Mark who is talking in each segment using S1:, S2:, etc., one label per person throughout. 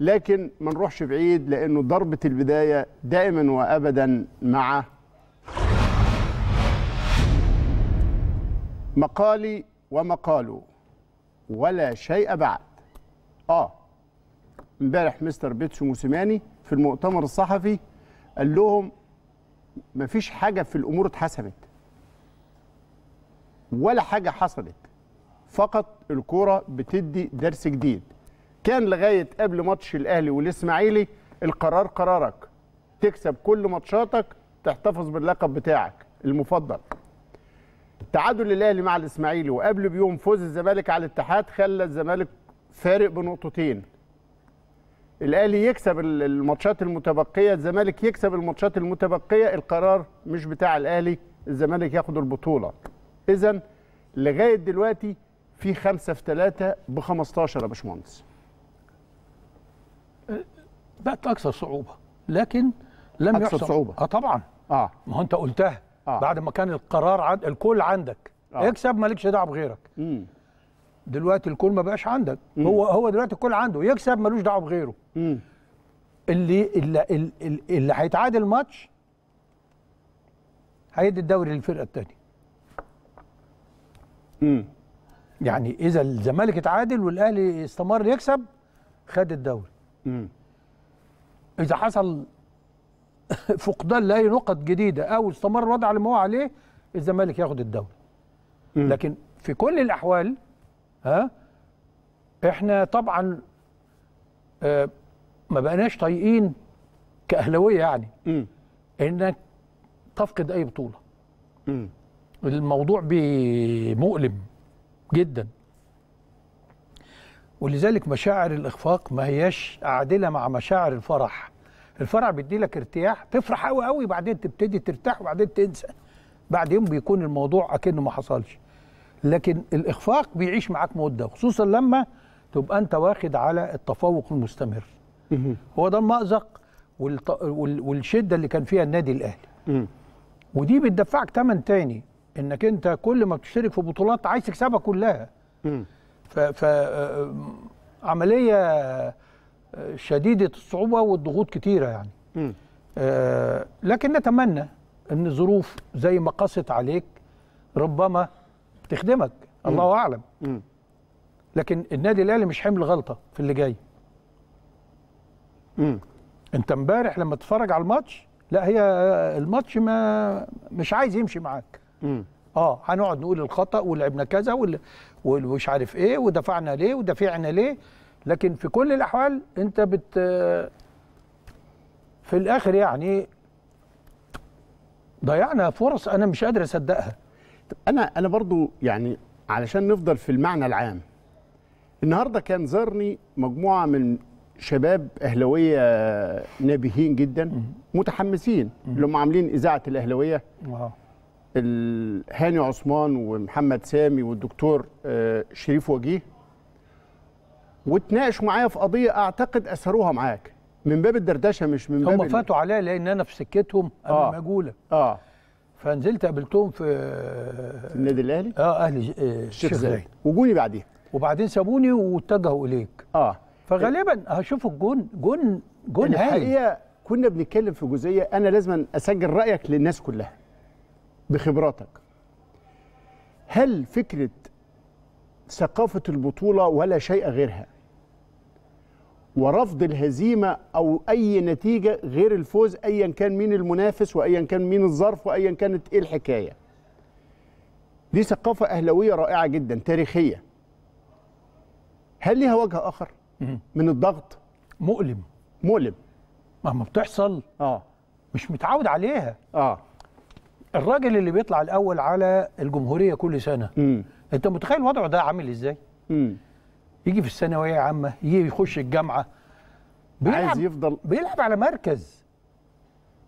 S1: لكن ما نروحش بعيد لانه ضربه البدايه دائما وابدا مع مقالي ومقاله ولا شيء بعد اه امبارح مستر بيتسو موسيماني في المؤتمر الصحفي قال لهم مفيش حاجه في الامور اتحسبت ولا حاجه حصلت فقط الكوره بتدي درس جديد كان لغايه قبل ماتش الاهلي والاسماعيلي القرار قرارك تكسب كل ماتشاتك تحتفظ باللقب بتاعك المفضل تعادل الاهلي مع الاسماعيلي وقبل بيوم فوز الزمالك على الاتحاد خلى الزمالك فارق بنقطتين الاهلي يكسب الماتشات المتبقيه الزمالك يكسب الماتشات المتبقيه القرار مش بتاع الاهلي الزمالك ياخد البطوله اذا لغايه دلوقتي في 5 في 3 ب 15 يا باشمهندس
S2: بقت اكثر صعوبه لكن لم أكثر يحصل صعوبه اه طبعا اه ما هو انت قلتها آه. بعد ما كان القرار عند الكل عندك آه. اكسب مالكش دعوه بغيرك مم. دلوقتي الكل ما بقاش عندك مم. هو هو دلوقتي الكل عنده يكسب ملوش دعوه بغيره مم. اللي اللي اللي هيتعادل ماتش هيدي الدوري للفرقه الثانيه يعني اذا الزمالك اتعادل والاهلي استمر يكسب خد الدوري اذا حصل فقدان لاي نقط جديده او استمر الوضع اللي هو عليه الزمالك ياخد الدوري لكن في كل الاحوال ها احنا طبعا آه، ما بقناش طايقين كاهلاويه يعني م. انك تفقد اي بطوله م. الموضوع مؤلم جدا ولذلك مشاعر الإخفاق ما هياش عادلة مع مشاعر الفرح الفرح بيدي لك ارتياح تفرح قوي قوي بعدين تبتدي ترتاح وبعدين تنسى بعد يوم بيكون الموضوع اكنه ما حصلش لكن الاخفاق بيعيش معاك مده خصوصا لما تبقى انت واخد على التفوق المستمر هو ده المأزق وال... والشده اللي كان فيها النادي الاهلي ودي بتدفعك ثمن تاني انك انت كل ما بتشترك في بطولات عايز تكسبها كلها فعملية آه، آه، شديدة الصعوبة والضغوط كتيرة يعني آه، لكن نتمنى أن ظروف زي ما قصت عليك ربما تخدمك الله أعلم لكن النادي الأهلي مش حمل غلطة في اللي جاي أنت امبارح لما تتفرج على الماتش لا هي الماتش ما مش عايز يمشي معاك اه هنقعد نقول الخطا ولعبنا كذا ومش عارف ايه ودفعنا ليه ودافعنا ليه لكن في كل الاحوال انت بت في الاخر يعني ضيعنا فرص انا مش قادر اصدقها انا انا برضو يعني علشان
S1: نفضل في المعنى العام النهارده كان زارني مجموعه من شباب اهلاويه نابهين جدا متحمسين اللي هم عاملين اذاعه الاهلاويه هاني عثمان ومحمد سامي والدكتور آه، شريف وجيه وتناقش معايا في قضيه اعتقد اثروها معاك من باب الدردشه مش من باب هم فاتوا
S2: عليا لان انا في سكتهم انا آه مجوله اه فنزلت قابلتهم في في آه، النادي الاهلي اه اهلي آه، الشيخ زايد وجوني بعديها وبعدين سابوني واتجهوا اليك اه فغالبا هشوف
S1: الجون جون جون هاي الحقيقه كنا بنتكلم في جزئيه انا لازم اسجل رايك للناس كلها بخبراتك هل فكرة ثقافة البطولة ولا شيء غيرها ورفض الهزيمة أو أي نتيجة غير الفوز أيا كان مين المنافس وأيا كان مين الظرف وأيا كانت إيه الحكاية دي ثقافة أهلوية رائعة جدا تاريخية هل ليها وجه آخر من الضغط
S2: مؤلم مؤلم ما بتحصل اه مش متعود عليها اه الراجل اللي بيطلع الاول على الجمهوريه كل سنه مم. انت متخيل وضعه ده عامل ازاي مم. يجي في الثانويه عامه يجي يخش الجامعه بيلعب عايز يفضل بيلعب على مركز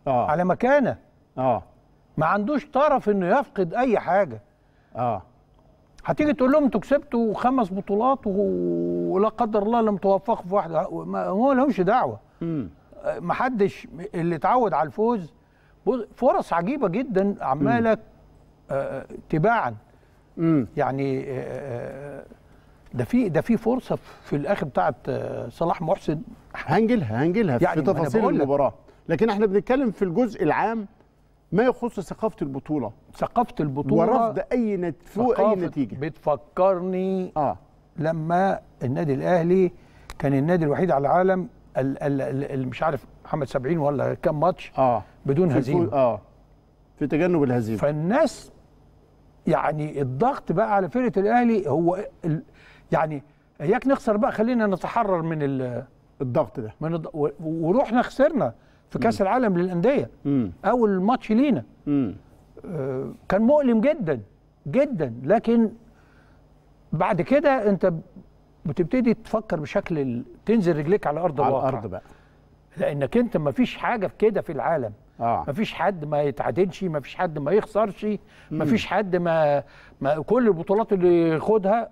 S2: اه على مكانه اه ما عندوش طرف انه يفقد اي حاجه اه هتيجي تقول لهم انتوا كسبتوا خمس بطولات ولا قدر الله لم توفقوا في واحده ما هو لهمش دعوه ما حدش اللي اتعود على الفوز فرص عجيبه جدا عماله آه، آه، تباعا يعني آه، ده في ده في فرصه في الاخر بتاعت صلاح محسن هنجلها هنجلها يعني في تفاصيل المباراه لكن احنا بنتكلم في الجزء العام ما يخص ثقافه البطوله ثقافه البطوله ورفض اي فوق اي نتيجه بتفكرني اه لما النادي الاهلي كان النادي الوحيد على العالم اللي مش عارف محمد 70 ولا كم ماتش اه بدون هزيمه اه في تجنب الهزيمه فالناس يعني الضغط بقى على فرقه الاهلي هو يعني اياك نخسر بقى خلينا نتحرر من الضغط ده من الض... و... ورحنا خسرنا في كاس العالم للانديه اول ماتش لينا م. آه، كان مؤلم جدا جدا لكن بعد كده انت بتبتدي تفكر بشكل تنزل رجليك على ارض على الواقع الارض بقى لانك انت ما فيش حاجه في كده في العالم آه. ما فيش حد ما يتعادلش ما فيش حد ما يخسرش ما فيش حد ما, ما كل البطولات اللي ياخدها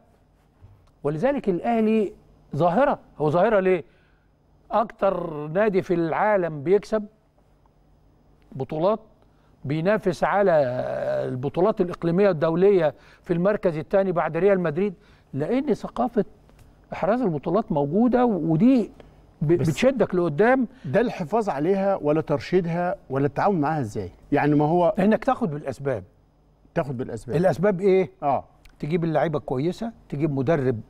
S2: ولذلك الاهلي ظاهره هو ظاهره ليه اكتر نادي في العالم بيكسب بطولات بينافس على البطولات الاقليميه الدوليه في المركز الثاني بعد ريال مدريد لان ثقافه احراز البطولات موجوده ودي
S1: بتشدك لقدام ده الحفاظ عليها ولا ترشيدها ولا التعاون معاها ازاي يعني ما
S2: هو انك تاخد بالاسباب تاخد بالاسباب الاسباب ايه اه تجيب اللعيبه الكويسه تجيب مدرب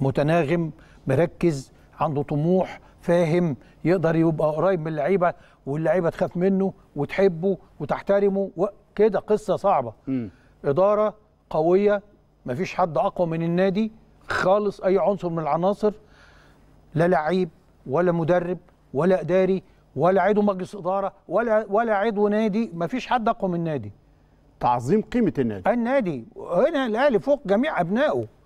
S2: متناغم مركز عنده طموح فاهم يقدر يبقى قريب من اللعيبه واللعيبه تخاف منه وتحبه وتحترمه كده قصه صعبه م. اداره قويه مفيش حد اقوى من النادي خالص اي عنصر من العناصر لا لعيب ولا مدرب ولا اداري ولا عضو مجلس اداره ولا ولا عضو نادي ما فيش حد اقوى من النادي تعظيم قيمه النادي النادي هنا الاهلي فوق جميع ابنائه